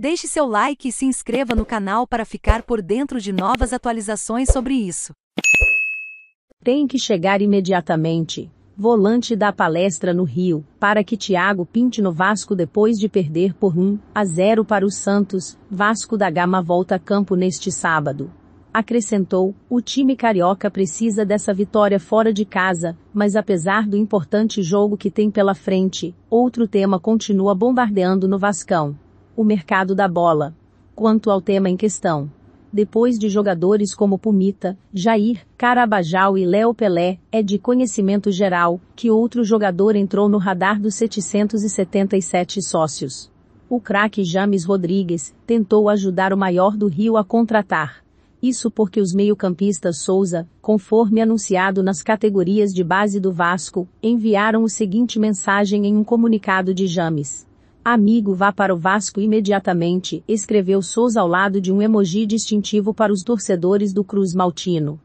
Deixe seu like e se inscreva no canal para ficar por dentro de novas atualizações sobre isso. Tem que chegar imediatamente. Volante da palestra no Rio, para que Thiago pinte no Vasco depois de perder por 1 a 0 para o Santos, Vasco da Gama volta a campo neste sábado acrescentou, o time carioca precisa dessa vitória fora de casa, mas apesar do importante jogo que tem pela frente, outro tema continua bombardeando no Vascão o mercado da bola. Quanto ao tema em questão, depois de jogadores como Pumita, Jair, Carabajal e Léo Pelé, é de conhecimento geral que outro jogador entrou no radar dos 777 sócios. O craque James Rodrigues tentou ajudar o maior do Rio a contratar. Isso porque os meio-campistas Souza, conforme anunciado nas categorias de base do Vasco, enviaram o seguinte mensagem em um comunicado de James Amigo vá para o Vasco imediatamente, escreveu Souza ao lado de um emoji distintivo para os torcedores do Cruz Maltino.